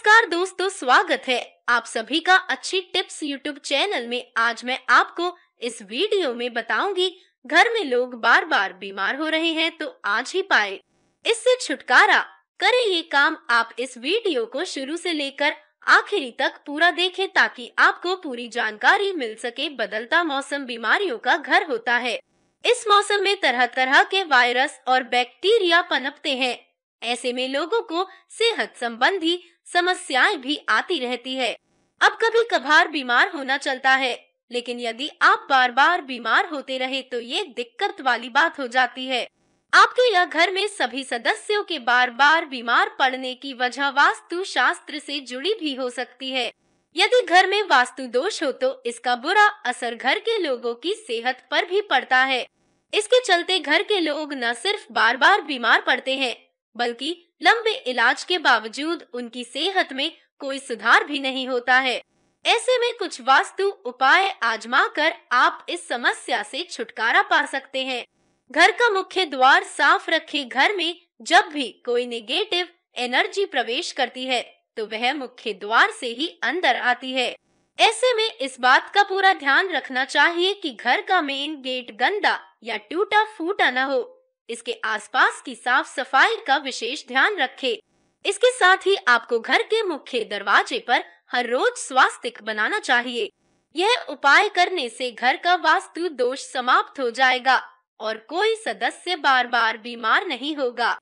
नमस्कार दोस्तों स्वागत है आप सभी का अच्छी टिप्स यूट्यूब चैनल में आज मैं आपको इस वीडियो में बताऊंगी घर में लोग बार बार बीमार हो रहे हैं तो आज ही पाए इससे छुटकारा करें ये काम आप इस वीडियो को शुरू से लेकर आखिरी तक पूरा देखें ताकि आपको पूरी जानकारी मिल सके बदलता मौसम बीमारियों का घर होता है इस मौसम में तरह तरह के वायरस और बैक्टीरिया पनपते हैं ऐसे में लोगों को सेहत संबंधी समस्याएं भी आती रहती है अब कभी कभार बीमार होना चलता है लेकिन यदि आप बार बार बीमार होते रहे तो ये दिक्कत वाली बात हो जाती है आपके या घर में सभी सदस्यों के बार बार बीमार पड़ने की वजह वास्तु शास्त्र से जुड़ी भी हो सकती है यदि घर में वास्तु दोष हो तो इसका बुरा असर घर के लोगों की सेहत पर भी पड़ता है इसके चलते घर के लोग न सिर्फ बार बार बीमार पड़ते हैं बल्कि लंबे इलाज के बावजूद उनकी सेहत में कोई सुधार भी नहीं होता है ऐसे में कुछ वास्तु उपाय आजमा कर आप इस समस्या से छुटकारा पा सकते हैं घर का मुख्य द्वार साफ रखे घर में जब भी कोई नेगेटिव एनर्जी प्रवेश करती है तो वह मुख्य द्वार से ही अंदर आती है ऐसे में इस बात का पूरा ध्यान रखना चाहिए कि घर का मेन गेट गंदा या टूटा फूटा न हो इसके आसपास की साफ सफाई का विशेष ध्यान रखें। इसके साथ ही आपको घर के मुख्य दरवाजे पर हर रोज स्वास्तिक बनाना चाहिए यह उपाय करने से घर का वास्तु दोष समाप्त हो जाएगा और कोई सदस्य बार बार बीमार नहीं होगा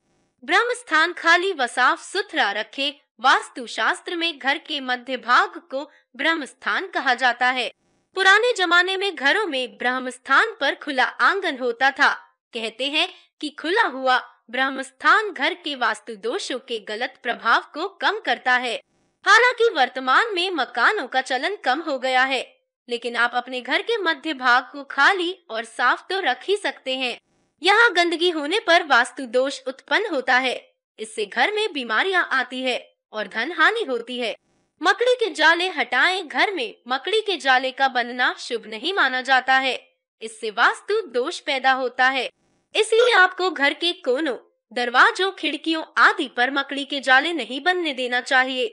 ब्रह्म स्थान खाली व साफ सुथरा रखे वास्तु शास्त्र में घर के मध्य भाग को ब्रह्म स्थान कहा जाता है पुराने जमाने में घरों में ब्रह्म स्थान पर खुला आंगन होता था कहते हैं कि खुला हुआ ब्रह्मस्थान घर के वास्तु दोषों के गलत प्रभाव को कम करता है हालांकि वर्तमान में मकानों का चलन कम हो गया है लेकिन आप अपने घर के मध्य भाग को खाली और साफ तो रख ही सकते हैं यहाँ गंदगी होने पर वास्तु दोष उत्पन्न होता है इससे घर में बीमारियाँ आती है और धन हानि होती है मकड़ी के जाले हटाएं घर में मकड़ी के जाले का बनना शुभ नहीं माना जाता है इससे वास्तु दोष पैदा होता है इसीलिए आपको घर के कोनों दरवाजों खिड़कियों आदि पर मकड़ी के जाले नहीं बनने देना चाहिए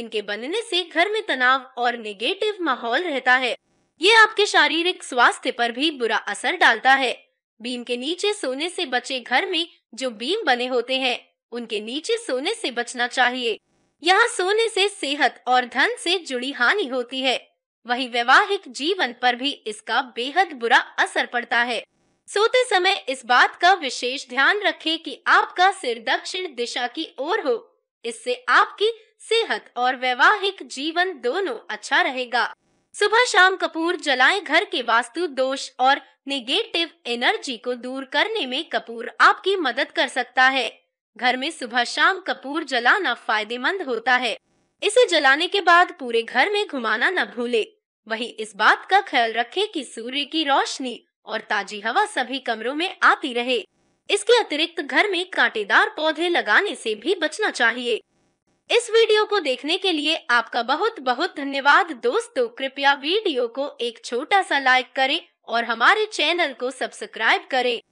इनके बनने से घर में तनाव और नेगेटिव माहौल रहता है ये आपके शारीरिक स्वास्थ्य पर भी बुरा असर डालता है बीम के नीचे सोने से बचे घर में जो बीम बने होते हैं उनके नीचे सोने से बचना चाहिए यहाँ सोने से सेहत और धन से जुड़ी हानि होती है वही वैवाहिक जीवन पर भी इसका बेहद बुरा असर पड़ता है सोते समय इस बात का विशेष ध्यान रखें कि आपका सिर दक्षिण दिशा की ओर हो इससे आपकी सेहत और वैवाहिक जीवन दोनों अच्छा रहेगा सुबह शाम कपूर जलाए घर के वास्तु दोष और नेगेटिव एनर्जी को दूर करने में कपूर आपकी मदद कर सकता है घर में सुबह शाम कपूर जलाना फायदेमंद होता है इसे जलाने के बाद पूरे घर में घुमाना न भूले वही इस बात का ख्याल रखें कि सूर्य की रोशनी और ताजी हवा सभी कमरों में आती रहे इसके अतिरिक्त घर में कांटेदार पौधे लगाने से भी बचना चाहिए इस वीडियो को देखने के लिए आपका बहुत बहुत धन्यवाद दोस्तों कृपया वीडियो को एक छोटा सा लाइक करें और हमारे चैनल को सब्सक्राइब करें